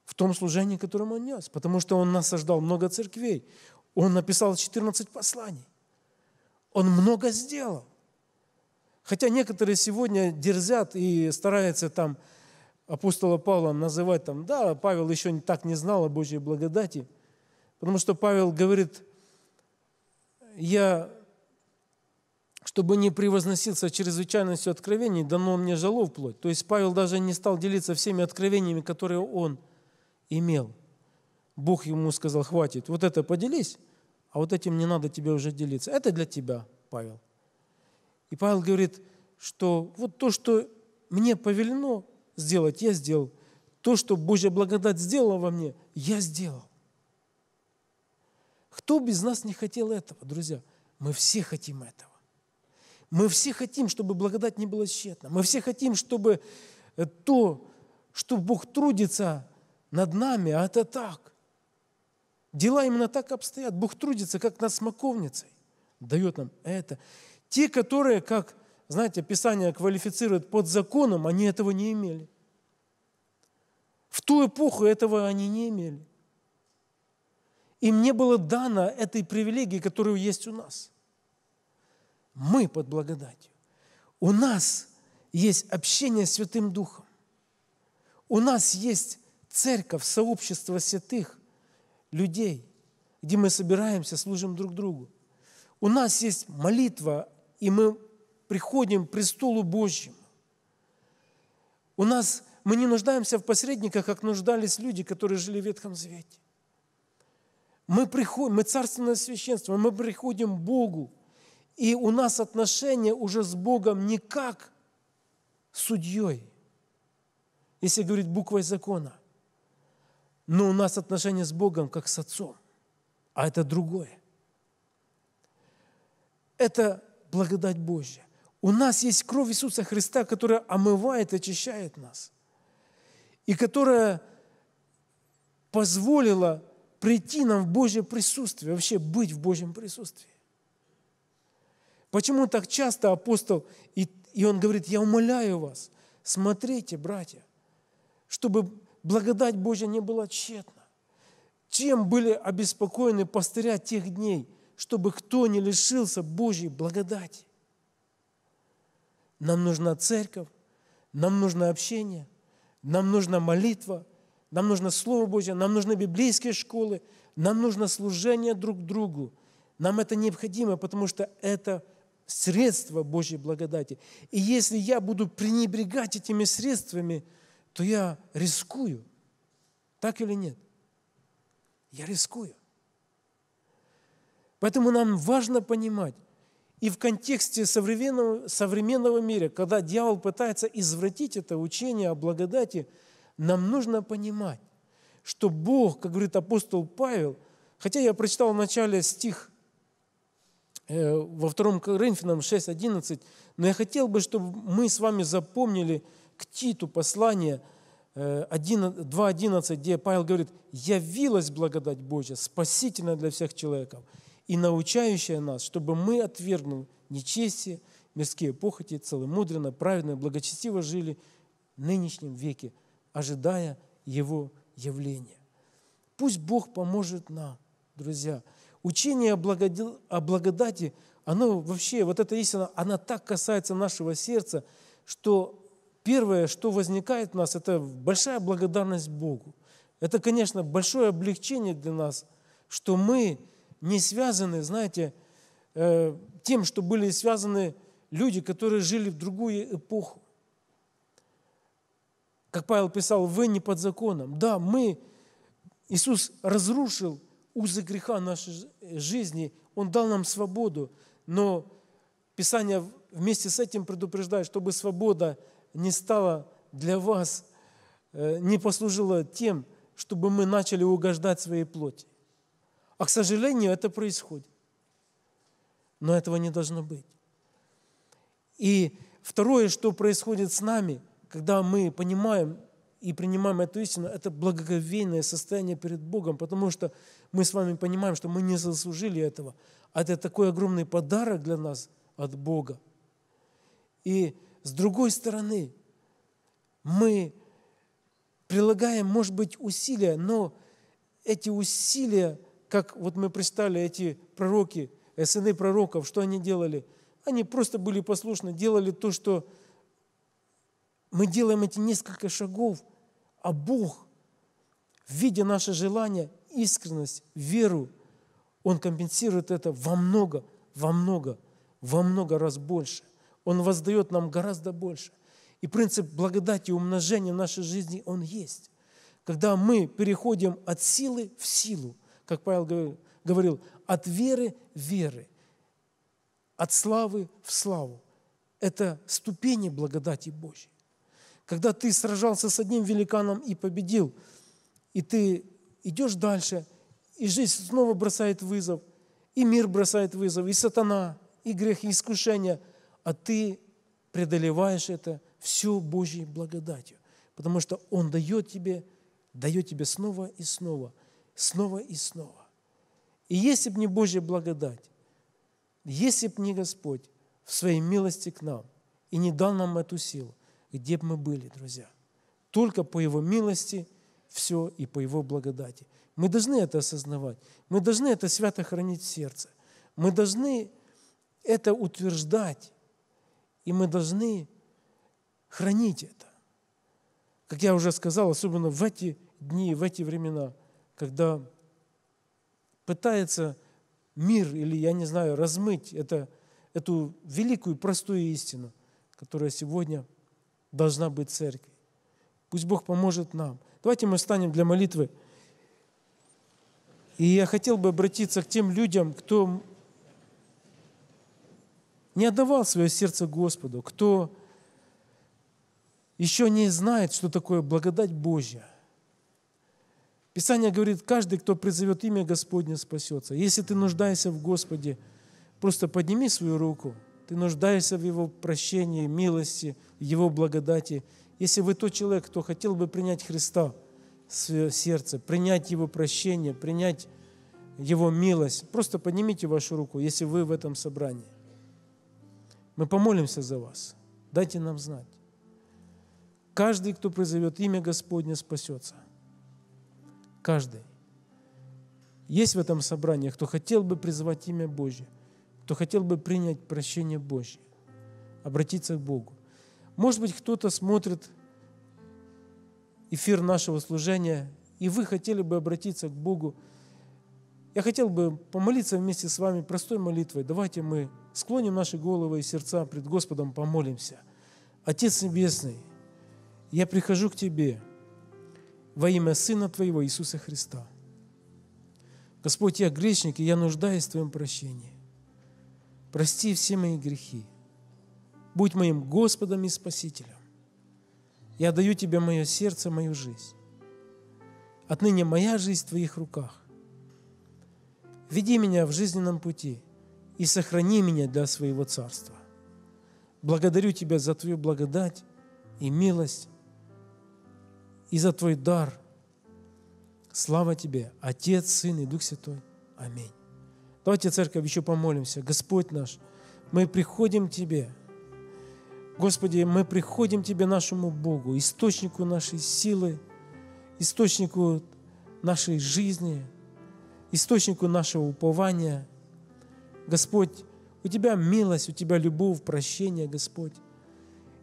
Speaker 2: в том служении, которым он нес, потому что он насаждал много церквей, он написал 14 посланий, он много сделал. Хотя некоторые сегодня дерзят и стараются там апостола Павла называть там, да, Павел еще так не знал о Божьей благодати, потому что Павел говорит, я, чтобы не превозноситься чрезвычайностью откровений, дано мне жало вплоть. То есть Павел даже не стал делиться всеми откровениями, которые он – имел. Бог ему сказал, хватит, вот это поделись, а вот этим не надо тебе уже делиться. Это для тебя, Павел. И Павел говорит, что вот то, что мне повелено сделать, я сделал. То, что Божья благодать сделала во мне, я сделал. Кто без нас не хотел этого, друзья? Мы все хотим этого. Мы все хотим, чтобы благодать не была тщетна. Мы все хотим, чтобы то, что Бог трудится над нами, а это так. Дела именно так обстоят. Бог трудится, как над смоковницей. Дает нам это. Те, которые, как, знаете, Писание квалифицирует под законом, они этого не имели. В ту эпоху этого они не имели. Им не было дано этой привилегии, которая есть у нас. Мы под благодатью. У нас есть общение с Святым Духом. У нас есть церковь, сообщество святых людей, где мы собираемся, служим друг другу. У нас есть молитва, и мы приходим к престолу Божьему. У нас мы не нуждаемся в посредниках, как нуждались люди, которые жили в Ветхом Завете. Мы приходим, мы царственное священство, мы приходим к Богу, и у нас отношения уже с Богом не как судьей, если говорить буквой закона, но у нас отношения с Богом как с Отцом, а это другое. Это благодать Божья. У нас есть кровь Иисуса Христа, которая омывает, очищает нас, и которая позволила прийти нам в Божье присутствие, вообще быть в Божьем присутствии. Почему так часто апостол, и, и он говорит, я умоляю вас, смотрите, братья, чтобы благодать Божья не была тщетна. Чем были обеспокоены пастыря тех дней, чтобы кто не лишился Божьей благодати? Нам нужна церковь, нам нужно общение, нам нужна молитва, нам нужно Слово Божье, нам нужны библейские школы, нам нужно служение друг другу. Нам это необходимо, потому что это – средство Божьей благодати. И если я буду пренебрегать этими средствами, то я рискую. Так или нет? Я рискую. Поэтому нам важно понимать, и в контексте современного, современного мира, когда дьявол пытается извратить это учение о благодати, нам нужно понимать, что Бог, как говорит апостол Павел, хотя я прочитал в начале стих э, во втором Коринфянам 6.11, но я хотел бы, чтобы мы с вами запомнили к Титу послание 2.11, э, где Павел говорит, «Явилась благодать Божья, спасительная для всех человеков, и научающая нас, чтобы мы, отвергнув нечестие, мирские похоти, целомудренно, праведно, и благочестиво жили в нынешнем веке, ожидая Его явления». Пусть Бог поможет нам, друзья. Учение о благодати, оно вообще, вот эта истина, она так касается нашего сердца, что Первое, что возникает у нас, это большая благодарность Богу. Это, конечно, большое облегчение для нас, что мы не связаны, знаете, э, тем, что были связаны люди, которые жили в другую эпоху. Как Павел писал, вы не под законом. Да, мы, Иисус разрушил узы греха нашей жизни, Он дал нам свободу, но Писание вместе с этим предупреждает, чтобы свобода не стало для вас, э, не послужило тем, чтобы мы начали угождать своей плоти. А, к сожалению, это происходит. Но этого не должно быть. И второе, что происходит с нами, когда мы понимаем и принимаем эту истину, это благоговейное состояние перед Богом, потому что мы с вами понимаем, что мы не заслужили этого. А это такой огромный подарок для нас от Бога. И с другой стороны, мы прилагаем, может быть, усилия, но эти усилия, как вот мы представили, эти пророки, сыны пророков, что они делали? Они просто были послушны, делали то, что мы делаем эти несколько шагов, а Бог, видя наше желание, искренность, веру, Он компенсирует это во много, во много, во много раз больше – он воздает нам гораздо больше. И принцип благодати и умножения в нашей жизни, он есть. Когда мы переходим от силы в силу, как Павел говорил, от веры в веры, от славы в славу. Это ступени благодати Божьей. Когда ты сражался с одним великаном и победил, и ты идешь дальше, и жизнь снова бросает вызов, и мир бросает вызов, и сатана, и грех, и искушение – а ты преодолеваешь это всю Божьей благодатью, потому что Он дает тебе, дает тебе снова и снова, снова и снова. И если бы не Божья благодать, если бы не Господь в своей милости к нам и не дал нам эту силу, где бы мы были, друзья? Только по Его милости все и по Его благодати. Мы должны это осознавать. Мы должны это свято хранить в сердце. Мы должны это утверждать и мы должны хранить это. Как я уже сказал, особенно в эти дни, в эти времена, когда пытается мир или, я не знаю, размыть это, эту великую простую истину, которая сегодня должна быть церкви. Пусть Бог поможет нам. Давайте мы встанем для молитвы. И я хотел бы обратиться к тем людям, кто не отдавал свое сердце Господу, кто еще не знает, что такое благодать Божья. Писание говорит, каждый, кто призовет имя Господне, спасется. Если ты нуждаешься в Господе, просто подними свою руку. Ты нуждаешься в Его прощении, милости, Его благодати. Если вы тот человек, кто хотел бы принять Христа в свое сердце, принять Его прощение, принять Его милость, просто поднимите вашу руку, если вы в этом собрании. Мы помолимся за вас. Дайте нам знать. Каждый, кто призовет имя Господне, спасется. Каждый. Есть в этом собрании, кто хотел бы призвать имя Божье, кто хотел бы принять прощение Божье, обратиться к Богу. Может быть, кто-то смотрит эфир нашего служения, и вы хотели бы обратиться к Богу я хотел бы помолиться вместе с вами простой молитвой. Давайте мы склоним наши головы и сердца пред Господом, помолимся. Отец Небесный, я прихожу к Тебе во имя Сына Твоего Иисуса Христа. Господь, я грешник, и я нуждаюсь в Твоем прощении. Прости все мои грехи. Будь моим Господом и Спасителем. Я даю Тебе мое сердце, мою жизнь. Отныне моя жизнь в Твоих руках веди меня в жизненном пути и сохрани меня для своего царства. Благодарю Тебя за Твою благодать и милость, и за Твой дар. Слава Тебе, Отец, Сын и Дух Святой. Аминь. Давайте, Церковь, еще помолимся. Господь наш, мы приходим к Тебе. Господи, мы приходим к Тебе, нашему Богу, источнику нашей силы, источнику нашей жизни – источнику нашего упования. Господь, у Тебя милость, у Тебя любовь, прощение, Господь.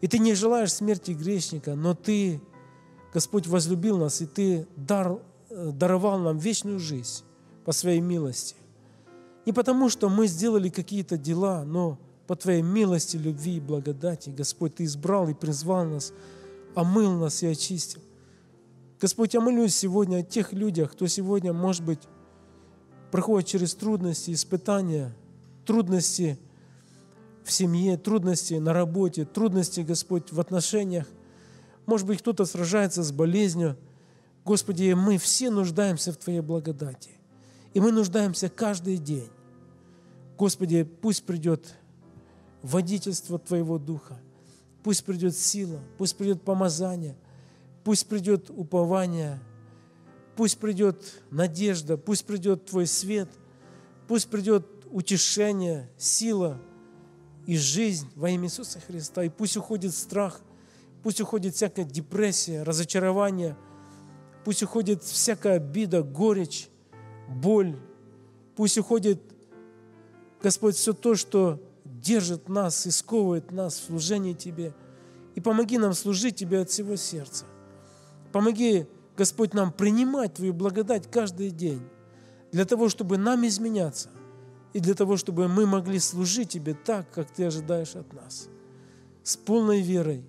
Speaker 2: И Ты не желаешь смерти грешника, но Ты, Господь, возлюбил нас, и Ты дар, э, даровал нам вечную жизнь по Своей милости. Не потому, что мы сделали какие-то дела, но по Твоей милости, любви и благодати, Господь, Ты избрал и призвал нас, омыл нас и очистил. Господь, я молюсь сегодня о тех людях, кто сегодня, может быть, проходит через трудности, испытания, трудности в семье, трудности на работе, трудности, Господь, в отношениях. Может быть, кто-то сражается с болезнью. Господи, мы все нуждаемся в Твоей благодати. И мы нуждаемся каждый день. Господи, пусть придет водительство Твоего Духа. Пусть придет сила, пусть придет помазание, пусть придет упование – Пусть придет надежда, пусть придет Твой свет, пусть придет утешение, сила и жизнь во имя Иисуса Христа. И пусть уходит страх, пусть уходит всякая депрессия, разочарование, пусть уходит всякая обида, горечь, боль. Пусть уходит, Господь, все то, что держит нас и сковывает нас в служении Тебе. И помоги нам служить Тебе от всего сердца. Помоги Господь, нам принимать Твою благодать каждый день, для того, чтобы нам изменяться, и для того, чтобы мы могли служить Тебе так, как Ты ожидаешь от нас, с полной верой.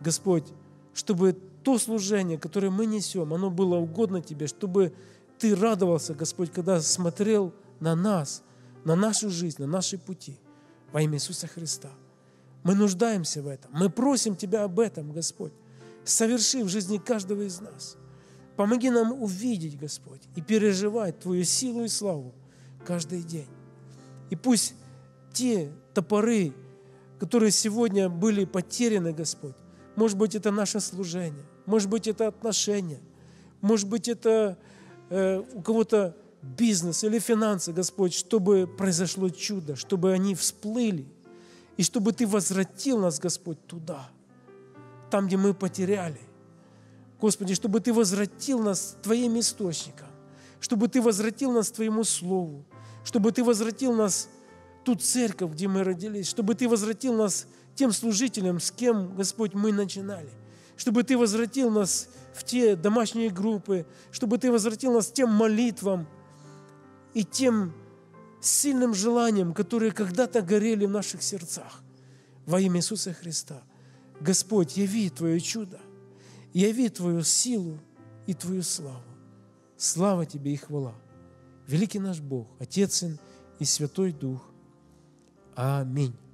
Speaker 2: Господь, чтобы то служение, которое мы несем, оно было угодно Тебе, чтобы Ты радовался, Господь, когда смотрел на нас, на нашу жизнь, на наши пути. Во имя Иисуса Христа. Мы нуждаемся в этом. Мы просим Тебя об этом, Господь, соверши в жизни каждого из нас – Помоги нам увидеть, Господь, и переживать Твою силу и славу каждый день. И пусть те топоры, которые сегодня были потеряны, Господь, может быть, это наше служение, может быть, это отношения, может быть, это э, у кого-то бизнес или финансы, Господь, чтобы произошло чудо, чтобы они всплыли, и чтобы Ты возвратил нас, Господь, туда, там, где мы потеряли, Господи, чтобы Ты возвратил нас Твоим источникам, чтобы Ты возвратил нас Твоему Слову, чтобы Ты возвратил нас ту церковь, где мы родились, чтобы Ты возвратил нас тем служителям, с кем, Господь, мы начинали, чтобы Ты возвратил нас в те домашние группы, чтобы Ты возвратил нас тем молитвам и тем сильным желанием, которые когда-то горели в наших сердцах. Во имя Иисуса Христа. Господь, яви Твое чудо – яви Твою силу и Твою славу. Слава Тебе и хвала. Великий наш Бог, Отец, Сын и Святой
Speaker 3: Дух. Аминь.